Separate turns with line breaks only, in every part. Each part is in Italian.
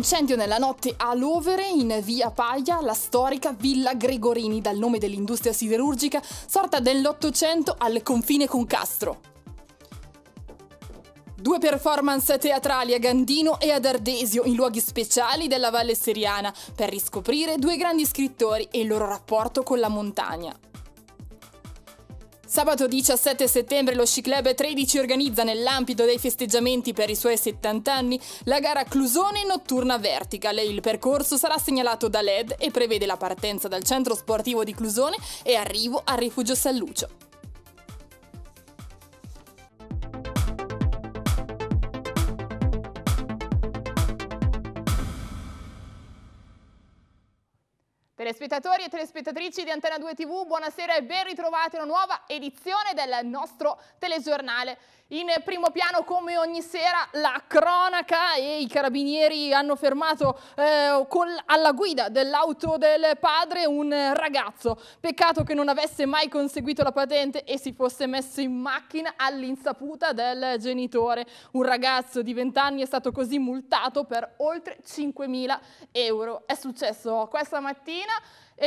Incendio nella notte a Lovere, in via Paglia, la storica Villa Gregorini, dal nome dell'industria siderurgica, sorta nell'Ottocento al confine con Castro. Due performance teatrali a Gandino e ad Ardesio, in luoghi speciali della Valle Seriana, per riscoprire due grandi scrittori e il loro rapporto con la montagna. Sabato 17 settembre lo Sci Club 13 organizza nell'ambito dei festeggiamenti per i suoi 70 anni la gara Clusone Notturna Vertical. Il percorso sarà segnalato da LED e prevede la partenza dal centro sportivo di Clusone e arrivo al rifugio San Lucio. Telespettatori e telespettatrici di Antena 2 TV, buonasera e ben ritrovati a una nuova edizione del nostro telegiornale. In primo piano, come ogni sera, la cronaca e i carabinieri hanno fermato eh, col, alla guida dell'auto del padre un ragazzo. Peccato che non avesse mai conseguito la patente e si fosse messo in macchina all'insaputa del genitore. Un ragazzo di 20 anni è stato così multato per oltre 5.000 euro. È successo questa mattina cena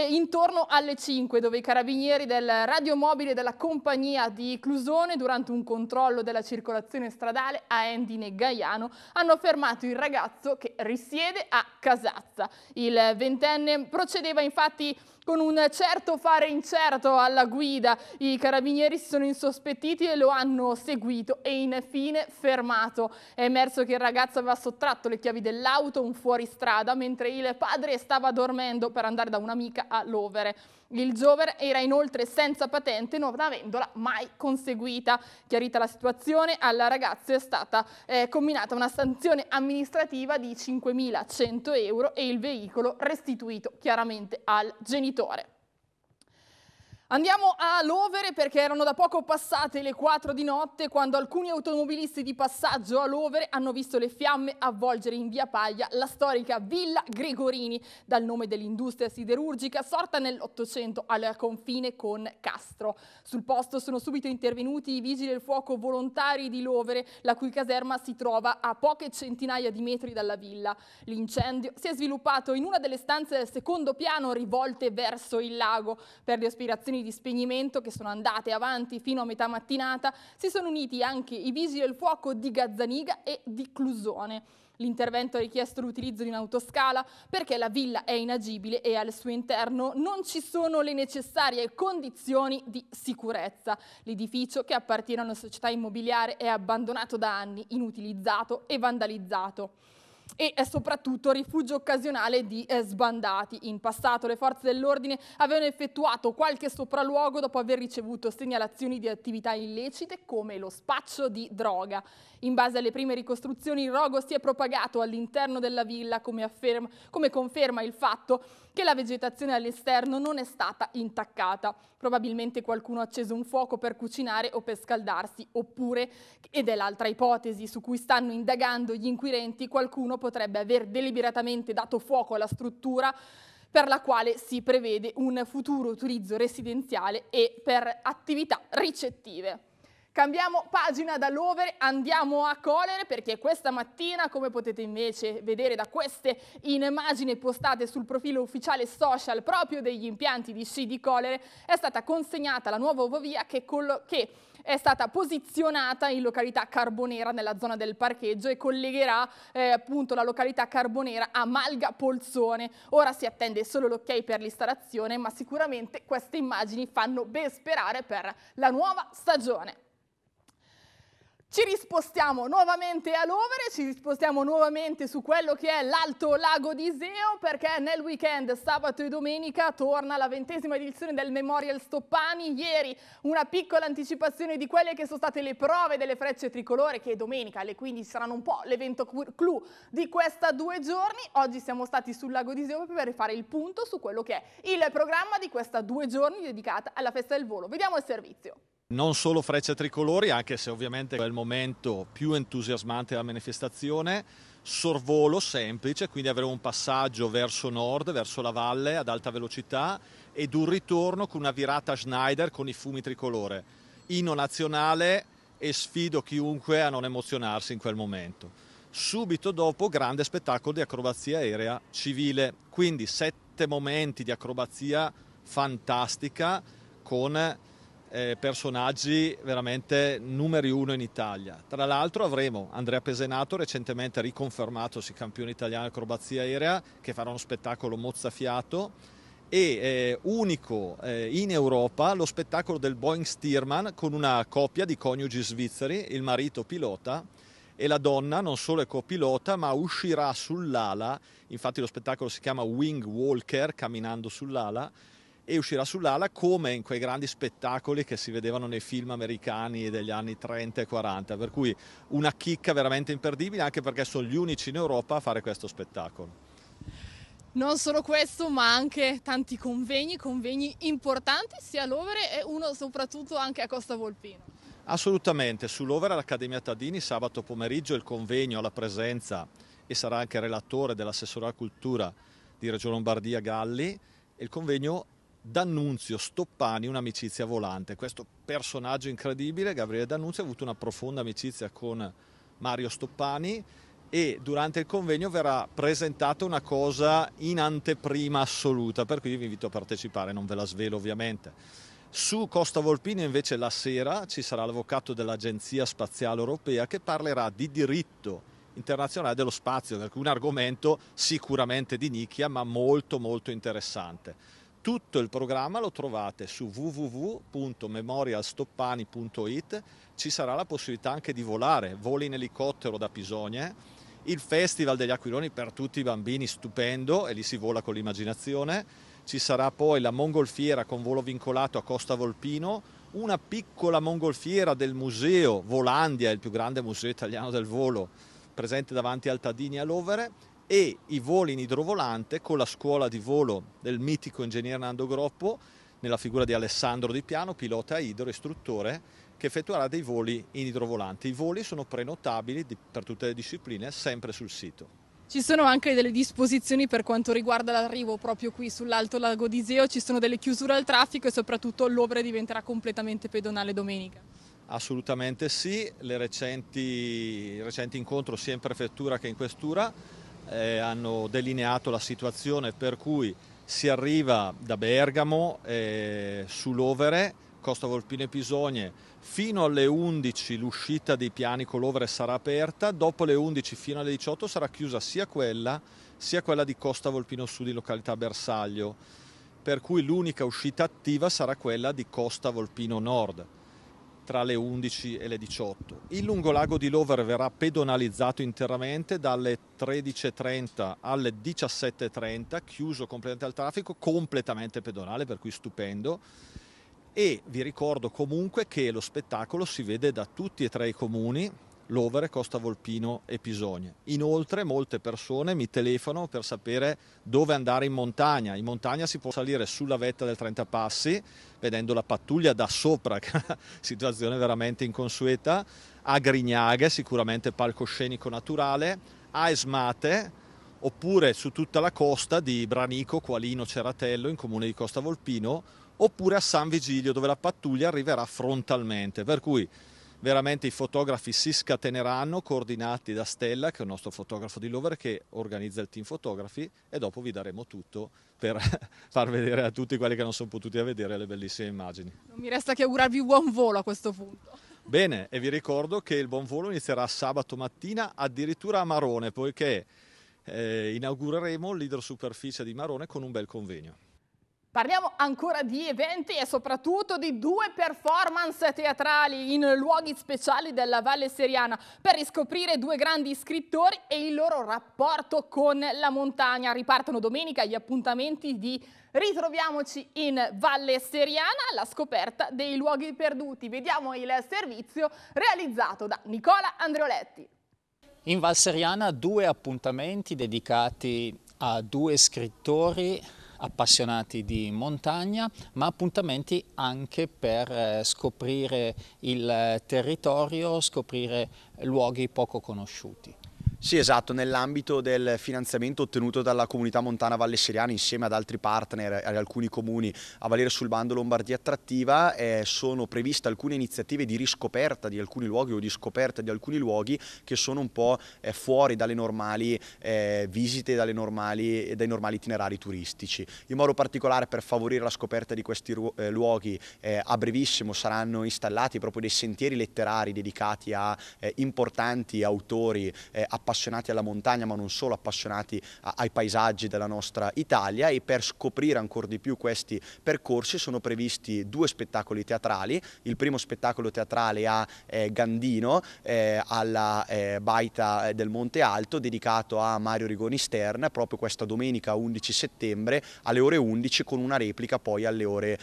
eh, intorno alle 5 dove i carabinieri del radiomobile della compagnia di Clusone durante un controllo della circolazione stradale a Endine Gaiano hanno fermato il ragazzo che risiede a Casazza. Il ventenne procedeva infatti con un certo fare incerto alla guida. I carabinieri si sono insospettiti e lo hanno seguito e infine fermato. È emerso che il ragazzo aveva sottratto le chiavi dell'auto, un fuoristrada, mentre il padre stava dormendo per andare da un'amica a Lovere. Il Jover era inoltre senza patente non avendola mai conseguita. Chiarita la situazione, alla ragazza è stata eh, combinata una sanzione amministrativa di 5.100 euro e il veicolo restituito chiaramente al genitore. Andiamo a Lovere perché erano da poco passate le 4 di notte quando alcuni automobilisti di passaggio a Lovere hanno visto le fiamme avvolgere in via Paglia la storica Villa Gregorini, dal nome dell'industria siderurgica sorta nell'Ottocento al confine con Castro. Sul posto sono subito intervenuti i vigili del fuoco volontari di Lovere, la cui caserma si trova a poche centinaia di metri dalla villa. L'incendio si è sviluppato in una delle stanze del secondo piano rivolte verso il lago. Per le aspirazioni di spegnimento che sono andate avanti fino a metà mattinata, si sono uniti anche i vigili del fuoco di Gazzaniga e di Clusone. L'intervento ha richiesto l'utilizzo di un'autoscala perché la villa è inagibile e al suo interno non ci sono le necessarie condizioni di sicurezza. L'edificio, che appartiene a una società immobiliare, è abbandonato da anni, inutilizzato e vandalizzato e eh, soprattutto rifugio occasionale di eh, sbandati. In passato le forze dell'ordine avevano effettuato qualche sopralluogo dopo aver ricevuto segnalazioni di attività illecite come lo spaccio di droga. In base alle prime ricostruzioni, il rogo si è propagato all'interno della villa, come, afferma, come conferma il fatto che la vegetazione all'esterno non è stata intaccata. Probabilmente qualcuno ha acceso un fuoco per cucinare o per scaldarsi, oppure, ed è l'altra ipotesi su cui stanno indagando gli inquirenti, qualcuno potrebbe aver deliberatamente dato fuoco alla struttura per la quale si prevede un futuro utilizzo residenziale e per attività ricettive. Cambiamo pagina dall'over, andiamo a Colere perché questa mattina, come potete invece vedere da queste immagini postate sul profilo ufficiale social proprio degli impianti di sci di Colere, è stata consegnata la nuova ovovia che, che è stata posizionata in località Carbonera nella zona del parcheggio e collegherà eh, appunto la località Carbonera a Malga Polzone. Ora si attende solo l'ok per l'installazione, ma sicuramente queste immagini fanno ben sperare per la nuova stagione. Ci rispostiamo nuovamente a Lovere, ci rispostiamo nuovamente su quello che è l'Alto Lago di Iseo perché nel weekend, sabato e domenica, torna la ventesima edizione del Memorial Stoppani. Ieri una piccola anticipazione di quelle che sono state le prove delle frecce tricolore che domenica alle 15 saranno un po' l'evento clou di questa due giorni. Oggi siamo stati sul Lago di Iseo per fare il punto su quello che è il programma di questa due giorni dedicata alla festa del volo. Vediamo il servizio
non solo frecce tricolori, anche se ovviamente è il momento più entusiasmante della manifestazione, sorvolo semplice, quindi avremo un passaggio verso nord, verso la valle ad alta velocità ed un ritorno con una virata Schneider con i fumi tricolore. Inno nazionale e sfido chiunque a non emozionarsi in quel momento. Subito dopo grande spettacolo di acrobazia aerea civile, quindi sette momenti di acrobazia fantastica con eh, personaggi veramente numeri uno in Italia. Tra l'altro avremo Andrea Pesenato, recentemente riconfermatosi campione italiano di acrobazia aerea, che farà uno spettacolo mozzafiato e eh, unico eh, in Europa lo spettacolo del Boeing Stearman con una coppia di coniugi svizzeri, il marito pilota e la donna non solo è copilota ma uscirà sull'ala, infatti lo spettacolo si chiama Wing Walker, camminando sull'ala, e uscirà sull'ala come in quei grandi spettacoli che si vedevano nei film americani degli anni 30 e 40, per cui una chicca veramente imperdibile anche perché sono gli unici in Europa a fare questo spettacolo.
Non solo questo, ma anche tanti convegni, convegni importanti sia a Lovere e uno soprattutto anche a Costa Volpino.
Assolutamente, sull'Overa all'Accademia Tadini sabato pomeriggio il convegno alla presenza e sarà anche relatore dell'assessore alla cultura di Reggio Lombardia Galli. Il convegno D'Annunzio Stoppani, un'amicizia volante. Questo personaggio incredibile, Gabriele D'Annunzio, ha avuto una profonda amicizia con Mario Stoppani e durante il convegno verrà presentata una cosa in anteprima assoluta, per cui vi invito a partecipare, non ve la svelo ovviamente. Su Costa Volpino invece la sera ci sarà l'avvocato dell'Agenzia Spaziale Europea che parlerà di diritto internazionale dello spazio, un argomento sicuramente di nicchia ma molto molto interessante. Tutto il programma lo trovate su www.memorialstoppani.it, ci sarà la possibilità anche di volare, voli in elicottero da Pisogne, il Festival degli Aquiloni per tutti i bambini, stupendo, e lì si vola con l'immaginazione, ci sarà poi la mongolfiera con volo vincolato a Costa Volpino, una piccola mongolfiera del museo Volandia, il più grande museo italiano del volo, presente davanti al Tadini a Lovere, e i voli in idrovolante con la scuola di volo del mitico ingegner Nando Groppo nella figura di Alessandro Di Piano, pilota idro, istruttore, che effettuerà dei voli in idrovolante. I voli sono prenotabili di, per tutte le discipline, sempre sul sito.
Ci sono anche delle disposizioni per quanto riguarda l'arrivo proprio qui sull'Alto Lago di Zeo, ci sono delle chiusure al traffico e soprattutto l'Obre diventerà completamente pedonale domenica.
Assolutamente sì, recenti, il recente incontro sia in prefettura che in questura eh, hanno delineato la situazione per cui si arriva da Bergamo eh, sull'Overe, Costa Volpine Pisogne, fino alle 11 l'uscita dei piani con l'Overe sarà aperta, dopo le 11 fino alle 18 sarà chiusa sia quella sia quella di Costa Volpino Sud in località Bersaglio, per cui l'unica uscita attiva sarà quella di Costa Volpino Nord tra le 11 e le 18. Il lungolago di Lover verrà pedonalizzato interamente dalle 13.30 alle 17.30, chiuso completamente al traffico, completamente pedonale, per cui stupendo. E vi ricordo comunque che lo spettacolo si vede da tutti e tre i comuni, l'over Costa Volpino e Pisogne. Inoltre molte persone mi telefonano per sapere dove andare in montagna. In montagna si può salire sulla vetta del 30 passi vedendo la pattuglia da sopra, che è una situazione veramente inconsueta, a Grignaghe, sicuramente palcoscenico naturale, a Esmate, oppure su tutta la costa di Branico, Qualino, Ceratello, in comune di Costa Volpino, oppure a San Vigilio, dove la pattuglia arriverà frontalmente. Per cui veramente i fotografi si scateneranno coordinati da Stella che è il nostro fotografo di Lover che organizza il team fotografi e dopo vi daremo tutto per far vedere a tutti quelli che non sono potuti a vedere le bellissime immagini.
Non mi resta che augurarvi buon volo a questo punto.
Bene, e vi ricordo che il buon volo inizierà sabato mattina addirittura a Marone poiché eh, inaugureremo l'idersuperficie di Marone con un bel convegno.
Parliamo ancora di eventi e soprattutto di due performance teatrali in luoghi speciali della Valle Seriana per riscoprire due grandi scrittori e il loro rapporto con la montagna. Ripartono domenica gli appuntamenti di Ritroviamoci in Valle Seriana alla scoperta dei luoghi perduti. Vediamo il servizio realizzato da Nicola Andreoletti.
In Valle Seriana due appuntamenti dedicati a due scrittori appassionati di montagna, ma appuntamenti anche per eh, scoprire il eh, territorio, scoprire luoghi poco conosciuti.
Sì, esatto, nell'ambito del finanziamento ottenuto dalla comunità montana Valle Seriana insieme ad altri partner e alcuni comuni a valere sul bando Lombardia Attrattiva eh, sono previste alcune iniziative di riscoperta di alcuni luoghi o di scoperta di alcuni luoghi che sono un po' eh, fuori dalle normali eh, visite e dai normali itinerari turistici. In modo particolare per favorire la scoperta di questi eh, luoghi eh, a brevissimo saranno installati proprio dei sentieri letterari dedicati a eh, importanti autori appassionati appassionati alla montagna ma non solo appassionati a, ai paesaggi della nostra Italia e per scoprire ancora di più questi percorsi sono previsti due spettacoli teatrali, il primo spettacolo teatrale a eh, Gandino eh, alla eh, Baita eh, del Monte Alto dedicato a Mario Rigoni Stern proprio questa domenica 11 settembre alle ore 11 con una replica poi alle ore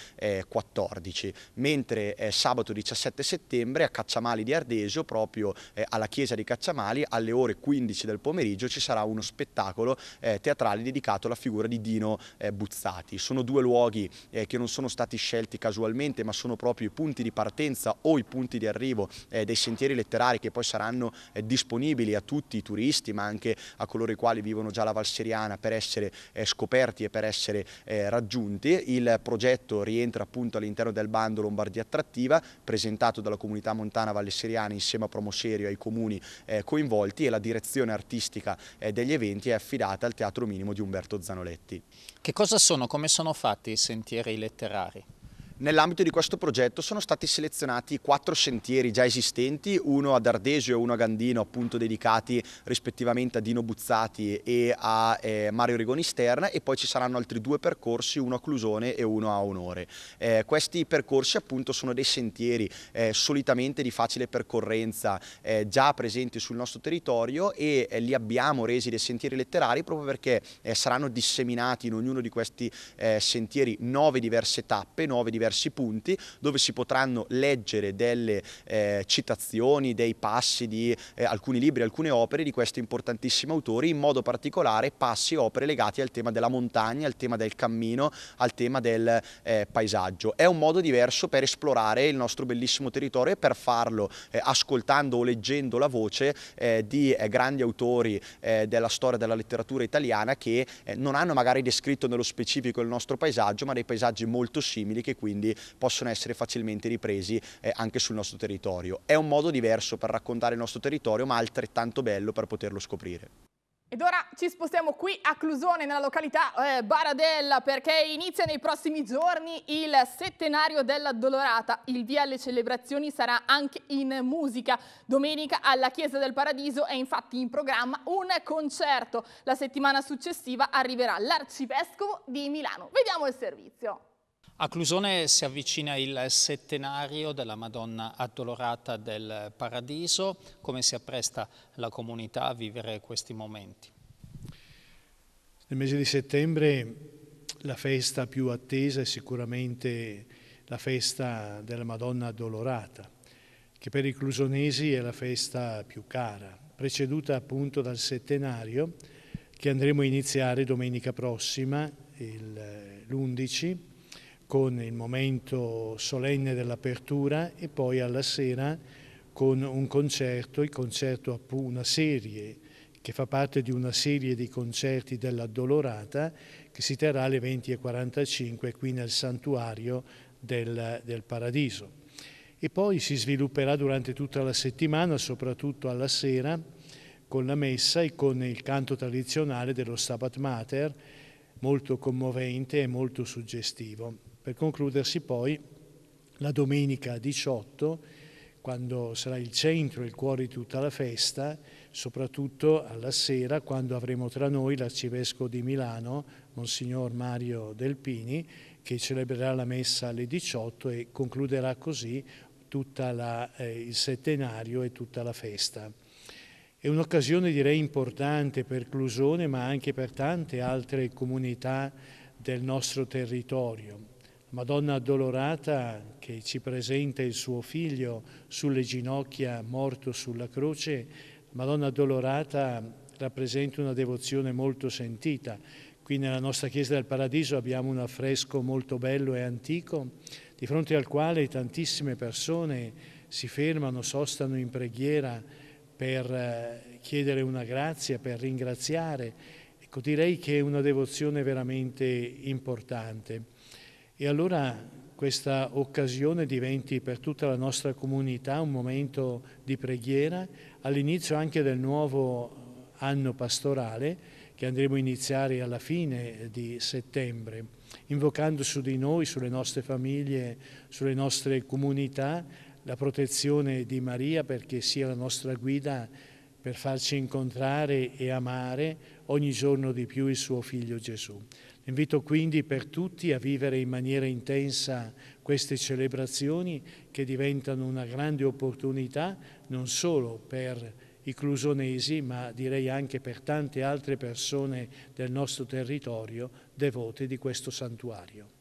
14, eh, mentre eh, sabato 17 settembre a Cacciamali di Ardesio proprio alla chiesa di Cacciamali alle ore 15 15 del pomeriggio ci sarà uno spettacolo eh, teatrale dedicato alla figura di Dino eh, Buzzati. Sono due luoghi eh, che non sono stati scelti casualmente ma sono proprio i punti di partenza o i punti di arrivo eh, dei sentieri letterari che poi saranno eh, disponibili a tutti i turisti ma anche a coloro i quali vivono già la Valseriana per essere eh, scoperti e per essere raggiunti. Il progetto rientra appunto all'interno del bando Lombardia Attrattiva presentato dalla comunità montana valseriana insieme a Promoserio e ai comuni coinvolti e la direzione direzione artistica degli eventi è affidata al Teatro Minimo di Umberto Zanoletti. Che cosa sono, come sono fatti i sentieri letterari? Nell'ambito di questo progetto sono stati selezionati quattro sentieri già esistenti, uno ad Ardesio e uno a Gandino, appunto dedicati rispettivamente a Dino Buzzati e a eh, Mario Rigoni Sterna e poi ci saranno altri due percorsi, uno a Clusone e uno a Onore. Eh, questi percorsi appunto sono dei sentieri eh, solitamente di facile percorrenza eh, già presenti sul nostro territorio e eh, li abbiamo resi dei sentieri letterari proprio perché eh, saranno disseminati in ognuno di questi sentieri nove diverse tappe, nove diverse diversi punti dove si potranno leggere delle eh, citazioni, dei passi di eh, alcuni libri, alcune opere di questi importantissimi autori, in modo particolare passi e opere legati al tema della montagna, al tema del cammino, al tema del eh, paesaggio. È un modo diverso per esplorare il nostro bellissimo territorio e per farlo eh, ascoltando o leggendo la voce eh, di eh, grandi autori della storia della letteratura italiana che non hanno magari descritto nello specifico il nostro paesaggio, ma dei paesaggi molto simili che quindi quindi possono essere facilmente ripresi eh, anche sul nostro territorio. È un modo diverso per raccontare il nostro territorio ma altrettanto bello per poterlo scoprire.
Ed ora ci spostiamo qui a Clusone, nella località eh, Baradella, perché inizia nei prossimi giorni il settenario della Dolorata. Il via alle celebrazioni sarà anche in musica. Domenica alla Chiesa del Paradiso è infatti in programma un concerto. La settimana successiva arriverà l'arcivescovo di Milano. Vediamo il servizio.
A Clusone si avvicina il settenario della Madonna addolorata del Paradiso, come si appresta la comunità a vivere questi momenti?
Nel mese di settembre la festa più attesa è sicuramente la festa della Madonna addolorata, che per i clusonesi è la festa più cara, preceduta appunto dal settenario che andremo a iniziare domenica prossima, l'11 con il momento solenne dell'apertura e poi alla sera con un concerto, il concerto una serie che fa parte di una serie di concerti della Dolorata che si terrà alle 20.45 qui nel santuario del, del Paradiso. E poi si svilupperà durante tutta la settimana, soprattutto alla sera, con la messa e con il canto tradizionale dello Stabat Mater, molto commovente e molto suggestivo per concludersi poi la domenica 18 quando sarà il centro, e il cuore di tutta la festa, soprattutto alla sera quando avremo tra noi l'arcivescovo di Milano, Monsignor Mario Delpini, che celebrerà la messa alle 18 e concluderà così tutto eh, il settenario e tutta la festa. È un'occasione direi importante per Clusone ma anche per tante altre comunità del nostro territorio Madonna addolorata che ci presenta il suo figlio sulle ginocchia morto sulla croce, Madonna addolorata rappresenta una devozione molto sentita. Qui nella nostra Chiesa del Paradiso abbiamo un affresco molto bello e antico, di fronte al quale tantissime persone si fermano, sostano in preghiera per eh, chiedere una grazia, per ringraziare. Ecco, direi che è una devozione veramente importante. E allora questa occasione diventi per tutta la nostra comunità un momento di preghiera all'inizio anche del nuovo eh, anno pastorale che andremo a iniziare alla fine eh, di settembre, invocando su di noi, sulle nostre famiglie, sulle nostre comunità, la protezione di Maria perché sia la nostra guida per farci incontrare e amare ogni giorno di più il suo figlio Gesù. Invito quindi per tutti a vivere in maniera intensa queste celebrazioni che diventano una grande opportunità non solo per i clusonesi ma direi anche per tante altre persone del nostro territorio devote di questo santuario.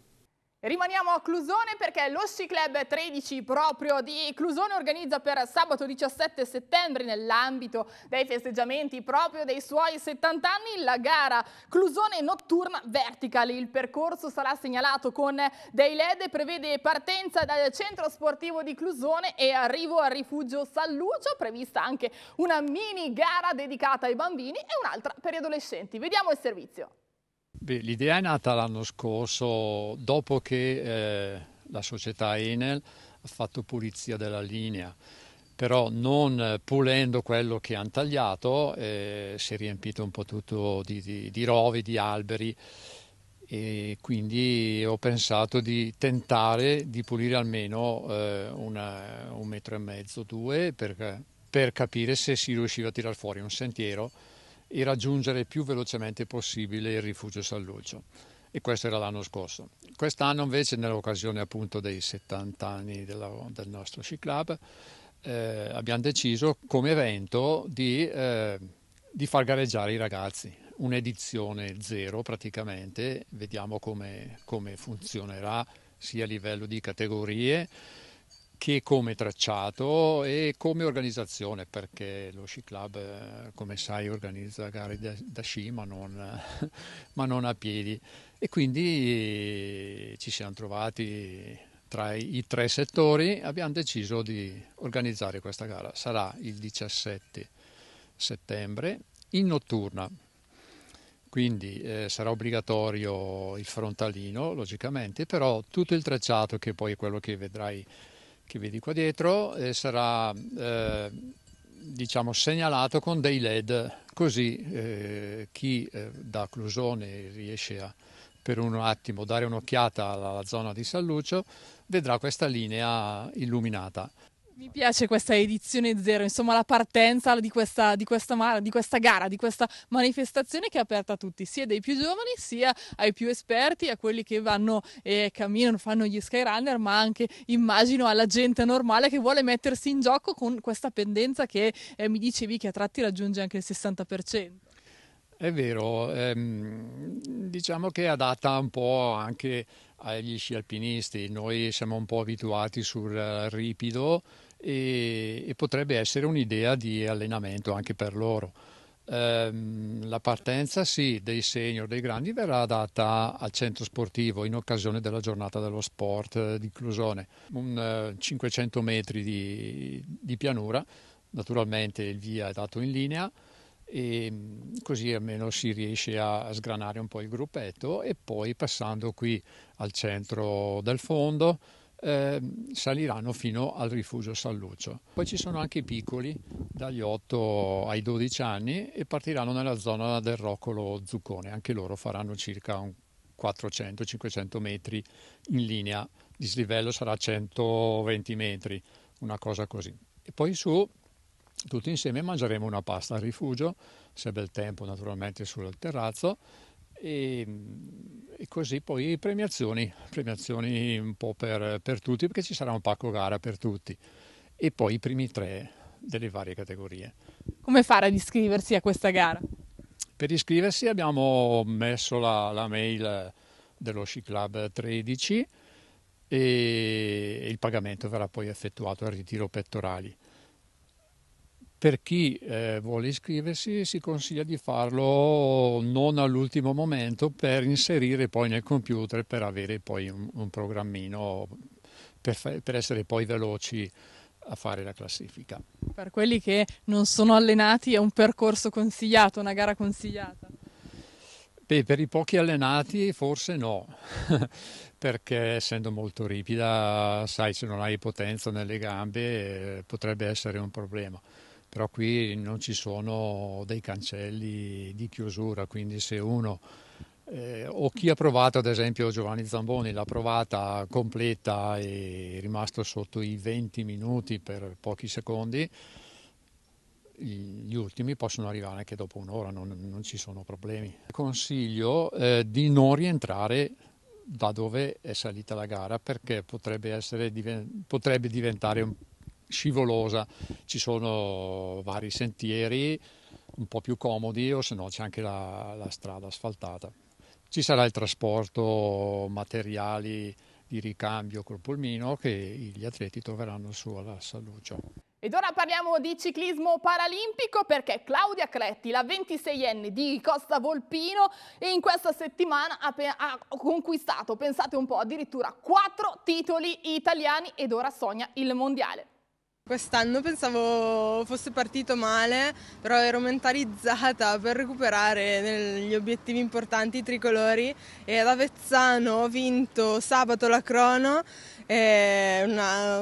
Rimaniamo a Clusone perché lo Sci Club 13 proprio di Clusone organizza per sabato 17 settembre nell'ambito dei festeggiamenti proprio dei suoi 70 anni la gara Clusone Notturna Vertical. Il percorso sarà segnalato con dei led e prevede partenza dal centro sportivo di Clusone e arrivo al rifugio San Lucio, prevista anche una mini gara dedicata ai bambini e un'altra per gli adolescenti. Vediamo il servizio
l'idea è nata l'anno scorso dopo che eh, la società Enel ha fatto pulizia della linea, però non pulendo quello che hanno tagliato eh, si è riempito un po' tutto di, di, di rovi, di alberi e quindi ho pensato di tentare di pulire almeno eh, una, un metro e mezzo, due, per, per capire se si riusciva a tirar fuori un sentiero e raggiungere più velocemente possibile il rifugio San E questo era l'anno scorso. Quest'anno invece, nell'occasione appunto dei 70 anni della, del nostro sci club, eh, abbiamo deciso come evento di, eh, di far gareggiare i ragazzi. Un'edizione zero praticamente, vediamo come, come funzionerà sia a livello di categorie che come tracciato e come organizzazione, perché lo sci club, eh, come sai, organizza gare da, da sci ma non, ma non, a piedi. E quindi ci siamo trovati tra i tre settori, abbiamo deciso di organizzare questa gara. Sarà il 17 settembre in notturna. Quindi eh, sarà obbligatorio il frontalino, logicamente, però tutto il tracciato, che poi è quello che vedrai che vedi qua dietro eh, sarà eh, diciamo segnalato con dei led così eh, chi eh, da Clusone riesce a per un attimo dare un'occhiata alla zona di San Lucio vedrà questa linea illuminata
mi piace questa edizione zero, insomma la partenza di questa, di, questa, di questa, gara, di questa manifestazione che è aperta a tutti, sia dei più giovani, sia ai più esperti, a quelli che vanno e eh, camminano, fanno gli skyrunner, ma anche immagino alla gente normale che vuole mettersi in gioco con questa pendenza che eh, mi dicevi che a tratti raggiunge anche il 60%.
È vero, ehm, diciamo che è adatta un po' anche agli sci alpinisti, noi siamo un po' abituati sul eh, ripido, e, e potrebbe essere un'idea di allenamento anche per loro. Ehm, la partenza sì, dei senior, dei grandi verrà data al centro sportivo in occasione della giornata dello sport eh, di Clusone, un uh, eh, 500 metri di, di pianura, naturalmente il via è dato in linea e mm, così almeno si riesce a sgranare un po' il gruppetto e poi passando qui al centro del fondo Ehm, saliranno fino al rifugio San Lucio. Poi ci sono anche i piccoli, dagli 8 ai 12 anni, e partiranno nella zona del Roccolo Zuccone. Anche loro faranno circa 400-500 metri in linea, il dislivello sarà 120 metri, una cosa così. E poi su tutti insieme mangeremo una pasta al rifugio, se bel tempo naturalmente sul terrazzo e, ehm, e così poi premiazioni, premiazioni un po' per, per, tutti, perché ci sarà un pacco gara per tutti. E poi i primi tre delle varie categorie.
Come fare ad iscriversi a questa gara?
Per iscriversi abbiamo messo la, la mail dello Sci Club 13 e il pagamento verrà poi effettuato al ritiro pettorali. Per chi eh, vuole iscriversi si consiglia di farlo non all'ultimo momento per inserire poi nel computer per avere poi un, un programmino per, per essere poi veloci a fare la classifica.
Per quelli che non sono allenati è un percorso consigliato, una gara consigliata?
Beh, per i pochi allenati forse no, perché essendo molto ripida, sai, se non hai potenza nelle gambe eh, potrebbe essere un problema però qui non ci sono dei cancelli di chiusura, quindi se uno eh, o chi ha provato, ad esempio Giovanni Zamboni, l'ha provata completa e è rimasto sotto i 20 minuti per pochi secondi, gli ultimi possono arrivare anche dopo un'ora, non, non ci sono problemi. Consiglio eh, di non rientrare da dove è salita la gara perché potrebbe, essere, potrebbe diventare un scivolosa, ci sono vari sentieri un po' più comodi o se no c'è anche la, la strada asfaltata. Ci sarà il trasporto materiali di ricambio col polmino che gli atleti troveranno su alla Salluccio.
Ed ora parliamo di ciclismo paralimpico perché Claudia Cretti, la 26enne di Costa Volpino, in questa settimana ha, ha, conquistato, pensate un po', addirittura quattro titoli italiani ed ora sogna il mondiale.
Quest'anno pensavo fosse partito male, però ero mentalizzata per recuperare negli obiettivi importanti i tricolori e ad Avezzano ho vinto sabato la crono, una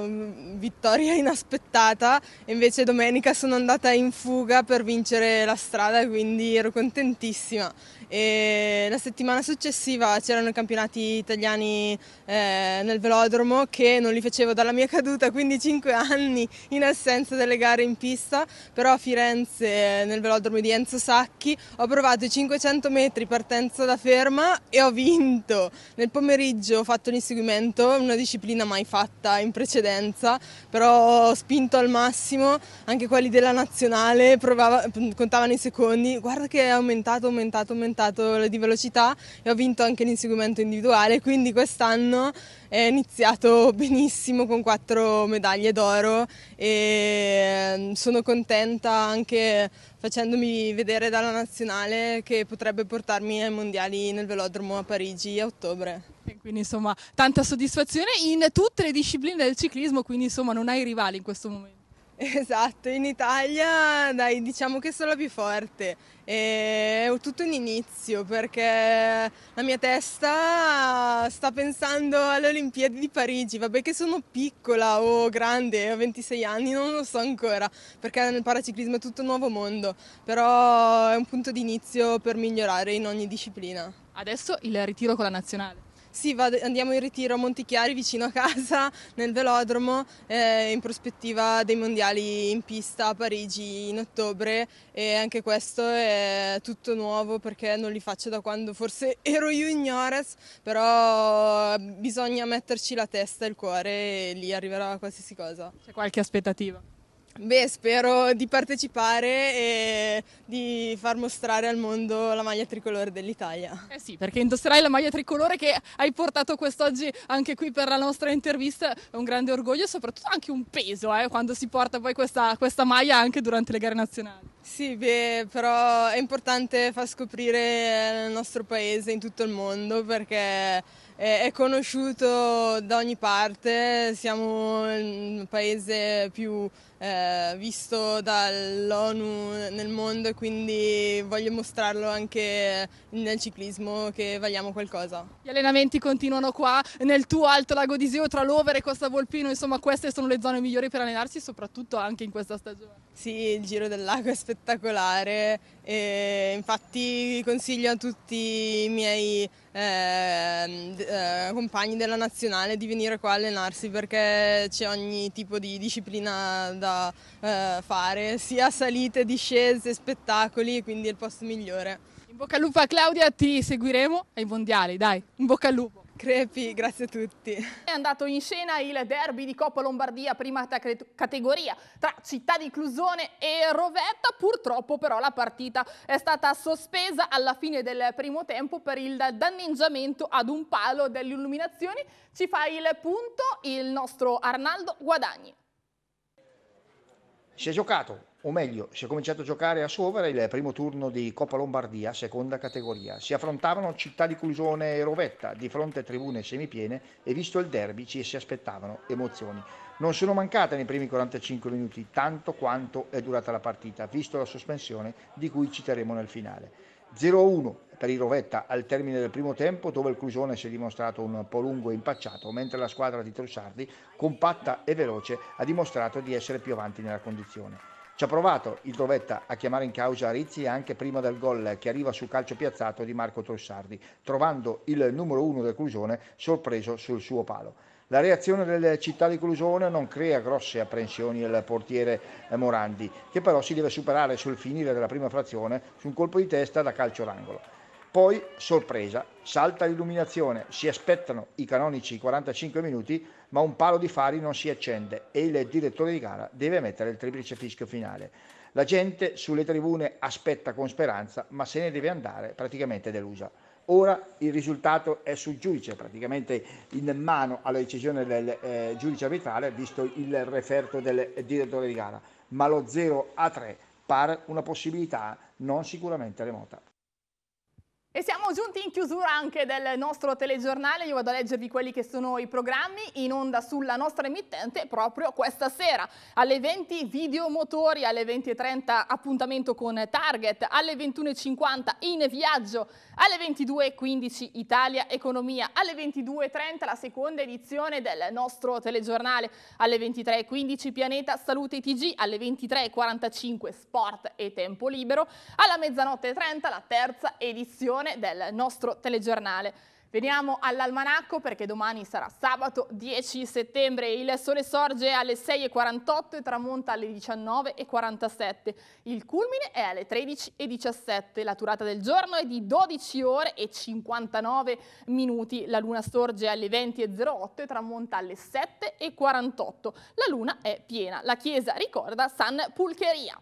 vittoria inaspettata, invece domenica sono andata in fuga per vincere la strada, quindi ero contentissima e la settimana successiva c'erano i campionati italiani eh, nel velodromo che non li facevo dalla mia caduta, quindi 5 anni in assenza delle gare in pista, però a Firenze nel velodromo di Enzo Sacchi ho provato i 500 metri partenza da ferma e ho vinto. Nel pomeriggio ho fatto l'inseguimento, una disciplina mai fatta in precedenza, però ho spinto al massimo, anche quelli della nazionale provava, contavano i secondi, guarda che è aumentato, aumentato, aumentato aumentato di velocità e ho vinto anche l'inseguimento individuale, quindi quest'anno è iniziato benissimo con quattro medaglie d'oro e mm, sono contenta anche facendomi vedere dalla nazionale che potrebbe portarmi ai mondiali nel velodromo a Parigi a ottobre. Quindi insomma tanta soddisfazione in tutte le discipline del ciclismo, quindi insomma non hai rivali in questo momento. Esatto, in Italia dai, diciamo che sono la più forte. È tutto un inizio perché la mia testa sta pensando alle Olimpiadi di Parigi. Vabbè che sono piccola o grande, ho 26 anni, non lo so ancora, perché nel paraciclismo è tutto un nuovo mondo, però è un punto di inizio per migliorare in ogni disciplina. Adesso il ritiro con la nazionale. Sì, vado, andiamo in ritiro a Montichiari, vicino a casa, nel velodromo, eh, in prospettiva dei mondiali in pista a Parigi in ottobre e anche questo è tutto nuovo perché non li faccio da quando forse ero juniores, però bisogna metterci la testa e il cuore e lì arriverà qualsiasi cosa. C'è qualche
aspettativa?
Beh, spero di partecipare e di far mostrare al mondo la maglia tricolore dell'Italia. Eh sì, perché indosserai la maglia tricolore che hai portato quest'oggi anche qui per la nostra intervista, è un grande orgoglio e soprattutto anche un peso eh, quando si porta poi questa, questa maglia anche durante le gare nazionali. Sì, beh, però è importante far scoprire il nostro paese in tutto il mondo perché è conosciuto da ogni parte, siamo il paese più eh, visto dall'ONU nel mondo e quindi voglio mostrarlo anche nel ciclismo che valiamo qualcosa. Gli
allenamenti continuano qua nel tuo Alto Lago di Seo tra l'Overe e Costa Volpino, insomma
queste sono le zone migliori per allenarsi soprattutto anche in questa stagione. Sì, il Giro del Lago è spettacolare e infatti consiglio a tutti i miei eh, eh, compagni della nazionale di venire qua a allenarsi perché c'è ogni tipo di disciplina da eh, fare, sia salite, discese, spettacoli, quindi è il posto migliore. In bocca al lupo a Claudia, ti seguiremo ai mondiali, dai, in bocca al lupo. Crepi, grazie a tutti. È andato in scena il derby di
Coppa Lombardia, prima categoria, tra Città di Clusone e Rovetta. Purtroppo però la partita è stata sospesa alla fine del primo tempo per il danneggiamento ad un palo delle illuminazioni. Ci fa il punto il nostro Arnaldo Guadagni.
Si è giocato o meglio, si è cominciato a giocare a Sovere il primo turno di Coppa Lombardia, seconda categoria. Si affrontavano Città di Clusone e Rovetta di fronte a tribune semipiene e visto il derby ci si aspettavano emozioni. Non sono mancate nei primi 45 minuti tanto quanto è durata la partita, visto la sospensione di cui citeremo nel finale. 0-1 per i Rovetta al termine del primo tempo dove il Clusone si è dimostrato un po' lungo e impacciato mentre la squadra di Trussardi, compatta e veloce, ha dimostrato di essere più avanti nella condizione. Ci ha provato il Dovetta a chiamare in causa Rizzi anche prima del gol che arriva sul calcio piazzato di Marco Trossardi, trovando il numero uno del Clusone sorpreso sul suo palo. La reazione delle città di Clusone non crea grosse apprensioni al portiere Morandi, che però si deve superare sul finire della prima frazione su un colpo di testa da calcio d'angolo. Poi, sorpresa, salta l'illuminazione, si aspettano i canonici 45 minuti, ma un palo di fari non si accende e il direttore di gara deve mettere il triplice fischio finale. La gente sulle tribune aspetta con speranza, ma se ne deve andare praticamente delusa. Ora il risultato è sul giudice, praticamente in mano alla decisione del eh, giudice arbitrale, visto il referto del direttore di gara, ma lo 0 a 3 pare una possibilità non sicuramente remota.
E siamo giunti in chiusura anche del nostro telegiornale, io vado a leggervi quelli che sono i programmi in onda sulla nostra emittente proprio questa sera. Alle 20 videomotori, alle 20.30 appuntamento con Target, alle 21.50 in viaggio, alle 22.15 Italia Economia, alle 22.30 la seconda edizione del nostro telegiornale, alle 23.15 Pianeta Salute TG, alle 23.45 Sport e Tempo Libero, alla mezzanotte 30 la terza edizione edizione del nostro telegiornale. Veniamo all'almanacco perché domani sarà sabato 10 settembre, il sole sorge alle 6.48 e tramonta alle 19.47, il culmine è alle 13.17, la durata del giorno è di 12 ore e 59 minuti, la luna sorge alle 20.08 e tramonta alle 7.48, la luna è piena, la chiesa ricorda San Pulcheria.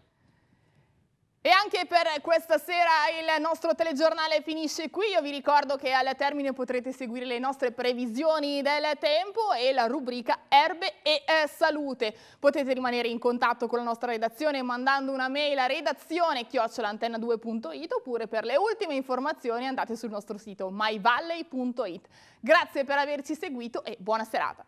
E anche per questa sera il nostro telegiornale finisce qui. Io vi ricordo che al termine potrete seguire le nostre previsioni del tempo e la rubrica Erbe e eh, Salute. Potete rimanere in contatto con la nostra redazione mandando una mail a redazione chiocciolantenna2.it oppure per le ultime informazioni andate sul nostro sito myvalley.it. Grazie per averci seguito e buona serata.